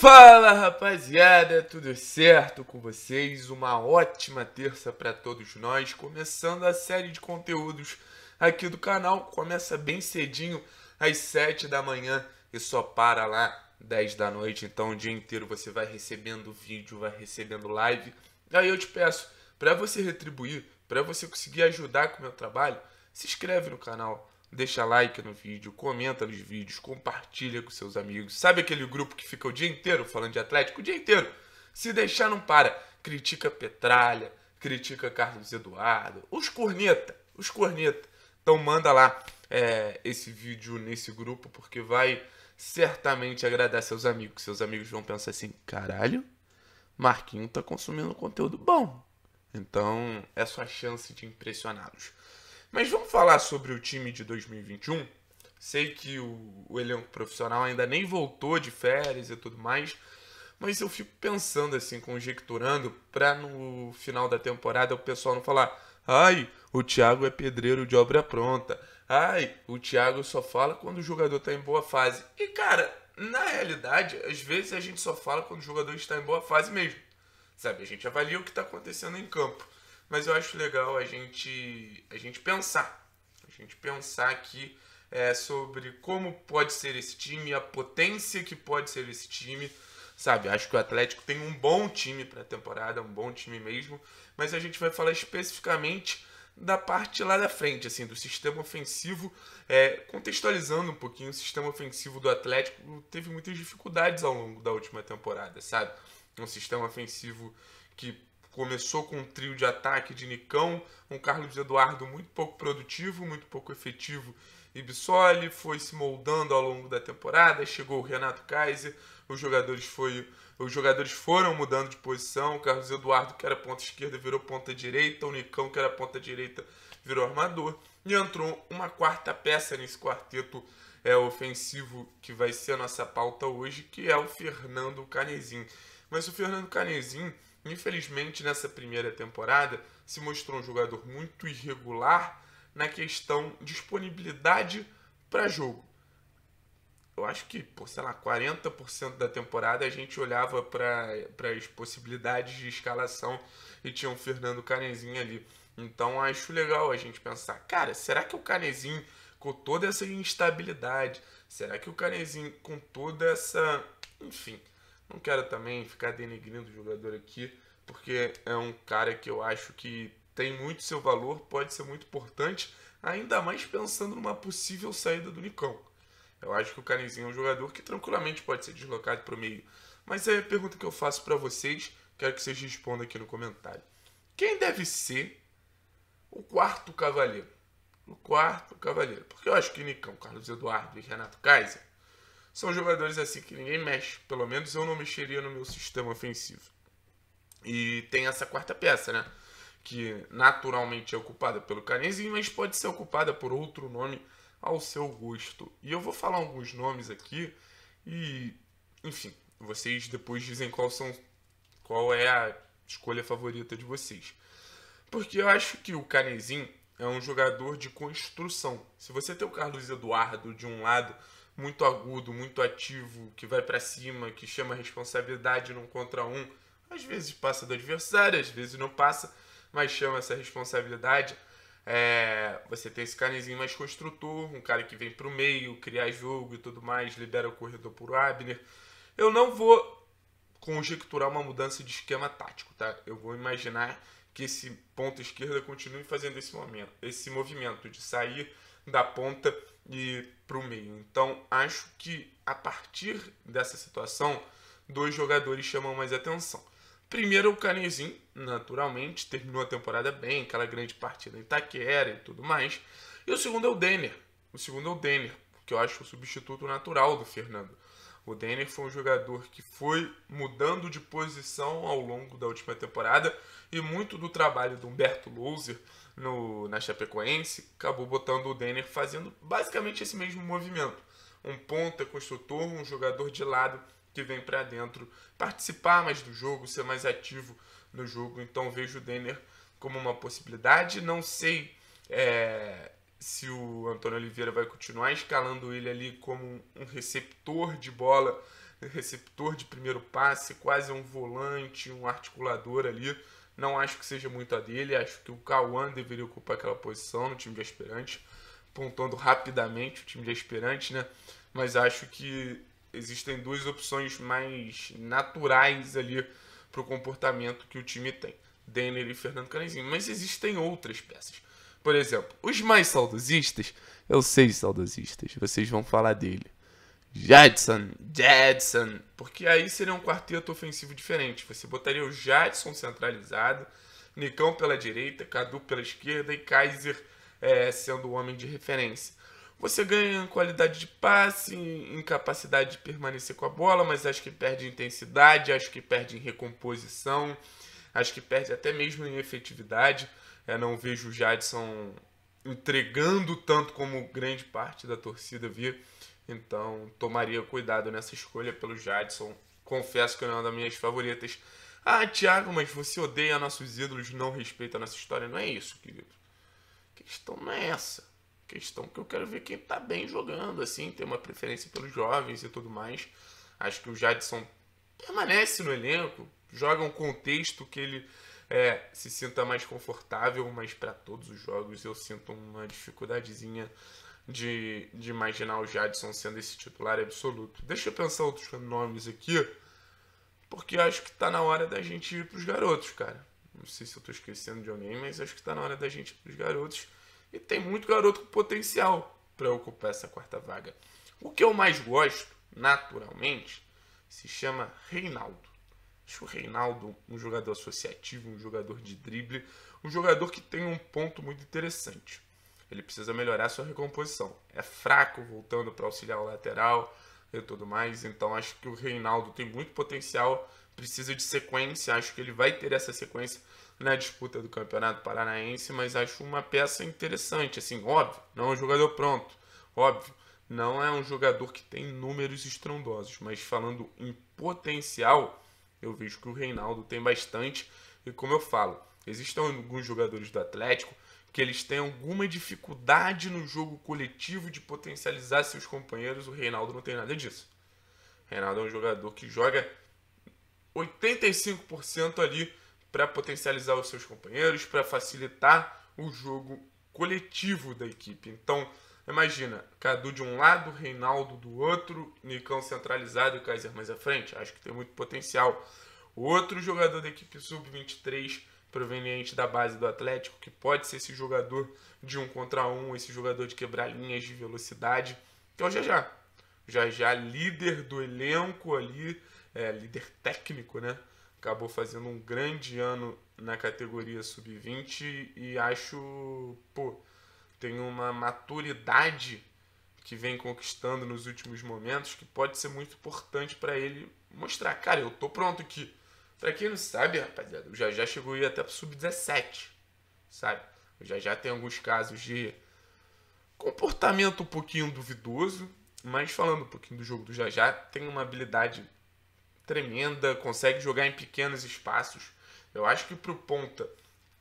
Fala rapaziada, tudo certo com vocês? Uma ótima terça para todos nós, começando a série de conteúdos aqui do canal. Começa bem cedinho, às 7 da manhã e só para lá 10 da noite. Então o dia inteiro você vai recebendo vídeo, vai recebendo live. Aí eu te peço, para você retribuir, para você conseguir ajudar com o meu trabalho, se inscreve no canal, Deixa like no vídeo, comenta nos vídeos, compartilha com seus amigos. Sabe aquele grupo que fica o dia inteiro falando de Atlético? O dia inteiro. Se deixar, não para. Critica Petralha, critica Carlos Eduardo, os corneta, os corneta. Então manda lá é, esse vídeo nesse grupo, porque vai certamente agradar seus amigos. Seus amigos vão pensar assim, caralho, Marquinho tá consumindo conteúdo bom. Então, é sua chance de impressioná-los. Mas vamos falar sobre o time de 2021? Sei que o, o elenco profissional ainda nem voltou de férias e tudo mais, mas eu fico pensando assim, conjecturando, para no final da temporada o pessoal não falar: ai, o Thiago é pedreiro de obra pronta, ai, o Thiago só fala quando o jogador tá em boa fase. E cara, na realidade, às vezes a gente só fala quando o jogador está em boa fase mesmo. Sabe, a gente avalia o que está acontecendo em campo mas eu acho legal a gente, a gente pensar. A gente pensar aqui é, sobre como pode ser esse time, a potência que pode ser esse time. Sabe, acho que o Atlético tem um bom time para a temporada, um bom time mesmo, mas a gente vai falar especificamente da parte lá da frente, assim, do sistema ofensivo, é, contextualizando um pouquinho o sistema ofensivo do Atlético, teve muitas dificuldades ao longo da última temporada, sabe? Um sistema ofensivo que começou com um trio de ataque de Nicão, um Carlos Eduardo muito pouco produtivo, muito pouco efetivo e Bissoli, foi se moldando ao longo da temporada, chegou o Renato Kaiser, os jogadores, foi, os jogadores foram mudando de posição, o Carlos Eduardo, que era ponta esquerda, virou ponta direita, o Nicão, que era ponta direita, virou armador, e entrou uma quarta peça nesse quarteto é, ofensivo que vai ser a nossa pauta hoje, que é o Fernando Canezinho. Mas o Fernando Canezinho Infelizmente, nessa primeira temporada, se mostrou um jogador muito irregular na questão disponibilidade para jogo. Eu acho que, por sei lá, 40% da temporada a gente olhava para as possibilidades de escalação e tinha o um Fernando Canezinho ali. Então acho legal a gente pensar, cara, será que o Canezinho, com toda essa instabilidade, será que o Canezinho, com toda essa. Enfim, não quero também ficar denegrindo o jogador aqui, porque é um cara que eu acho que tem muito seu valor, pode ser muito importante, ainda mais pensando numa possível saída do Nicão. Eu acho que o Canizinho é um jogador que tranquilamente pode ser deslocado para o meio. Mas é a pergunta que eu faço para vocês, quero que vocês respondam aqui no comentário. Quem deve ser o quarto cavaleiro? O quarto cavaleiro. Porque eu acho que Nicão, Carlos Eduardo e Renato Kaiser são jogadores assim que ninguém mexe. Pelo menos eu não mexeria no meu sistema ofensivo. E tem essa quarta peça, né? Que naturalmente é ocupada pelo Canezinho, mas pode ser ocupada por outro nome ao seu gosto. E eu vou falar alguns nomes aqui e, enfim, vocês depois dizem qual são qual é a escolha favorita de vocês. Porque eu acho que o Canezinho é um jogador de construção. Se você tem o Carlos Eduardo de um lado muito agudo, muito ativo, que vai para cima, que chama responsabilidade num contra um. Às vezes passa do adversário, às vezes não passa, mas chama essa responsabilidade. É, você tem esse canezinho mais construtor, um cara que vem pro meio, criar jogo e tudo mais, libera o corredor por Abner. Eu não vou conjecturar uma mudança de esquema tático, tá? Eu vou imaginar que esse ponta esquerda continue fazendo esse, momento, esse movimento de sair da ponta e para o meio. Então acho que a partir dessa situação, dois jogadores chamam mais atenção. Primeiro o Canezinho, naturalmente, terminou a temporada bem, aquela grande partida em Itaquera e tudo mais. E o segundo é o Denner. O segundo é o Denner, que eu acho o substituto natural do Fernando. O Denner foi um jogador que foi mudando de posição ao longo da última temporada e muito do trabalho do Humberto Louser no, na Chapecoense, acabou botando o Denner fazendo basicamente esse mesmo movimento. Um ponta construtor, um jogador de lado que vem para dentro participar mais do jogo, ser mais ativo no jogo. Então vejo o Denner como uma possibilidade. Não sei é, se o Antônio Oliveira vai continuar escalando ele ali como um receptor de bola, receptor de primeiro passe, quase um volante, um articulador ali não acho que seja muito a dele, acho que o Cauã deveria ocupar aquela posição no time de aspirante, pontuando rapidamente o time de aspirante, né? Mas acho que existem duas opções mais naturais ali para o comportamento que o time tem. Denner e Fernando Canezinho. Mas existem outras peças. Por exemplo, os mais saudosistas, eu sei saudosistas, vocês vão falar dele. Jadson, Jadson. Porque aí seria um quarteto ofensivo diferente. Você botaria o Jadson centralizado, Nicão pela direita, Cadu pela esquerda e Kaiser é, sendo o homem de referência. Você ganha em qualidade de passe, em capacidade de permanecer com a bola, mas acho que perde em intensidade, acho que perde em recomposição, acho que perde até mesmo em efetividade. É, não vejo o Jadson entregando tanto como grande parte da torcida via. Então, tomaria cuidado nessa escolha pelo Jadson. Confesso que não é uma das minhas favoritas. Ah, Thiago, mas você odeia nossos ídolos, não respeita nossa história. Não é isso, querido. A questão não é essa. A questão é que eu quero ver quem tá bem jogando, assim, tem uma preferência pelos jovens e tudo mais. Acho que o Jadson permanece no elenco, joga um contexto que ele é, se sinta mais confortável, mas para todos os jogos eu sinto uma dificuldadezinha de, de imaginar o Jadson sendo esse titular absoluto. Deixa eu pensar outros nomes aqui, porque acho que tá na hora da gente ir pros garotos, cara. Não sei se eu tô esquecendo de alguém, mas acho que tá na hora da gente ir pros garotos. E tem muito garoto com potencial para ocupar essa quarta vaga. O que eu mais gosto, naturalmente, se chama Reinaldo. Acho o Reinaldo um jogador associativo, um jogador de drible, um jogador que tem um ponto muito interessante. Ele precisa melhorar sua recomposição. É fraco voltando para auxiliar o lateral e tudo mais. Então acho que o Reinaldo tem muito potencial, precisa de sequência. Acho que ele vai ter essa sequência na disputa do Campeonato Paranaense, mas acho uma peça interessante, assim, óbvio, não é um jogador pronto, óbvio, não é um jogador que tem números estrondosos, mas falando em potencial, eu vejo que o Reinaldo tem bastante, e como eu falo, existem alguns jogadores do Atlético que eles têm alguma dificuldade no jogo coletivo de potencializar seus companheiros, o Reinaldo não tem nada disso. O Reinaldo é um jogador que joga 85% ali para potencializar os seus companheiros, para facilitar o jogo coletivo da equipe. Então, imagina, Cadu de um lado, Reinaldo do outro, Nicão centralizado e Kaiser mais à frente. Acho que tem muito potencial. Outro jogador da equipe sub-23 proveniente da base do Atlético, que pode ser esse jogador de um contra um, esse jogador de quebrar linhas de velocidade, que é o então, Jajá. Já Já, líder do elenco ali, é, líder técnico, né? Acabou fazendo um grande ano na categoria sub-20 e acho, pô, tem uma maturidade que vem conquistando nos últimos momentos que pode ser muito importante para ele mostrar, cara, eu tô pronto aqui Pra quem não sabe, rapaziada, o Jajá chegou aí até pro sub-17, sabe? O Jajá tem alguns casos de comportamento um pouquinho duvidoso, mas falando um pouquinho do jogo do Jajá, tem uma habilidade tremenda, consegue jogar em pequenos espaços. Eu acho que pro ponta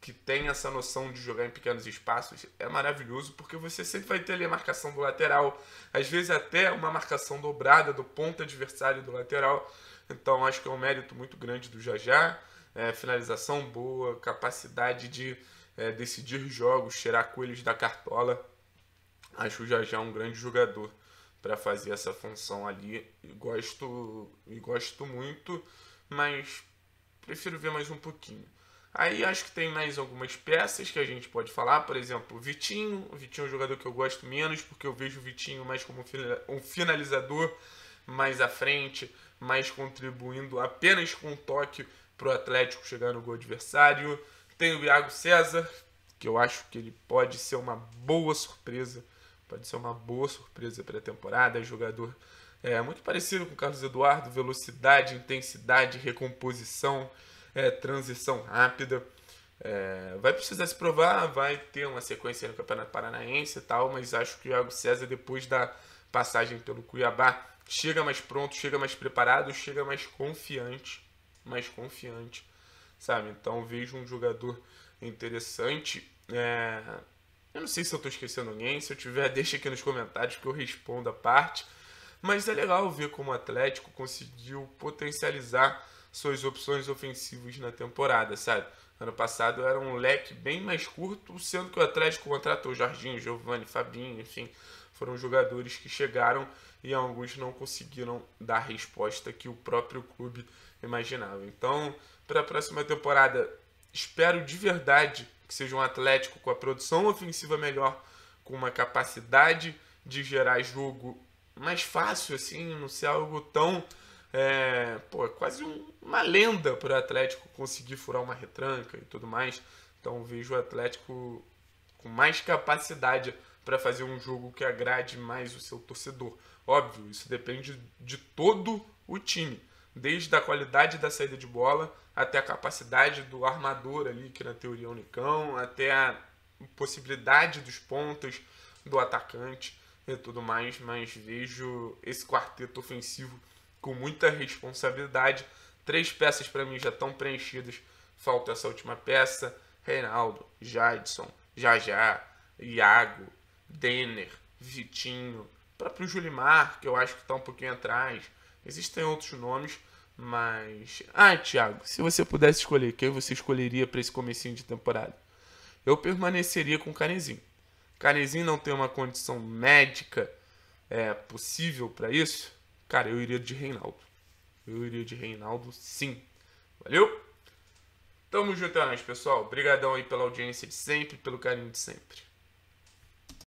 que tem essa noção de jogar em pequenos espaços é maravilhoso, porque você sempre vai ter ali a marcação do lateral, às vezes até uma marcação dobrada do ponto adversário do lateral. Então acho que é um mérito muito grande do Jajá. É, finalização boa, capacidade de é, decidir jogos, tirar coelhos da cartola. Acho o Jajá um grande jogador para fazer essa função ali. E gosto, e gosto muito, mas prefiro ver mais um pouquinho. Aí acho que tem mais algumas peças que a gente pode falar, por exemplo, o Vitinho. O Vitinho é um jogador que eu gosto menos, porque eu vejo o Vitinho mais como um finalizador mais à frente, mais contribuindo apenas com o toque para o Atlético chegar no gol adversário. Tem o Iago César, que eu acho que ele pode ser uma boa surpresa, pode ser uma boa surpresa para a temporada. É jogador é, muito parecido com o Carlos Eduardo, velocidade, intensidade, recomposição é, transição rápida. É, vai precisar se provar, vai ter uma sequência no Campeonato Paranaense e tal, mas acho que o Iago César, depois da passagem pelo Cuiabá, chega mais pronto, chega mais preparado, chega mais confiante. Mais confiante, sabe? Então vejo um jogador interessante. É, eu não sei se eu estou esquecendo alguém, se eu tiver, deixa aqui nos comentários que eu respondo a parte. Mas é legal ver como o Atlético conseguiu potencializar suas opções ofensivas na temporada, sabe? Ano passado era um leque bem mais curto, sendo que o Atlético contratou Jardim, Giovanni, Fabinho, enfim, foram jogadores que chegaram e alguns não conseguiram dar a resposta que o próprio clube imaginava. Então, para a próxima temporada, espero de verdade que seja um Atlético com a produção ofensiva melhor, com uma capacidade de gerar jogo mais fácil, assim, não ser algo tão é, pô, é quase um, uma lenda para o Atlético conseguir furar uma retranca e tudo mais. Então vejo o Atlético com mais capacidade para fazer um jogo que agrade mais o seu torcedor. Óbvio, isso depende de todo o time, desde a qualidade da saída de bola até a capacidade do armador ali, que na teoria é o Nicão, até a possibilidade dos pontos do atacante e tudo mais, mas vejo esse quarteto ofensivo com muita responsabilidade. Três peças para mim já estão preenchidas. Falta essa última peça. Reinaldo, Jadson, Jajá, Iago, Denner, Vitinho, próprio Julimar, que eu acho que está um pouquinho atrás. Existem outros nomes, mas... Ah, Thiago, se você pudesse escolher, quem você escolheria para esse comecinho de temporada? Eu permaneceria com o Canezinho. Canezinho não tem uma condição médica é, possível para isso, Cara, eu iria de Reinaldo. Eu iria de Reinaldo, sim. Valeu? Tamo juntando, é pessoal. Obrigadão aí pela audiência de sempre, pelo carinho de sempre.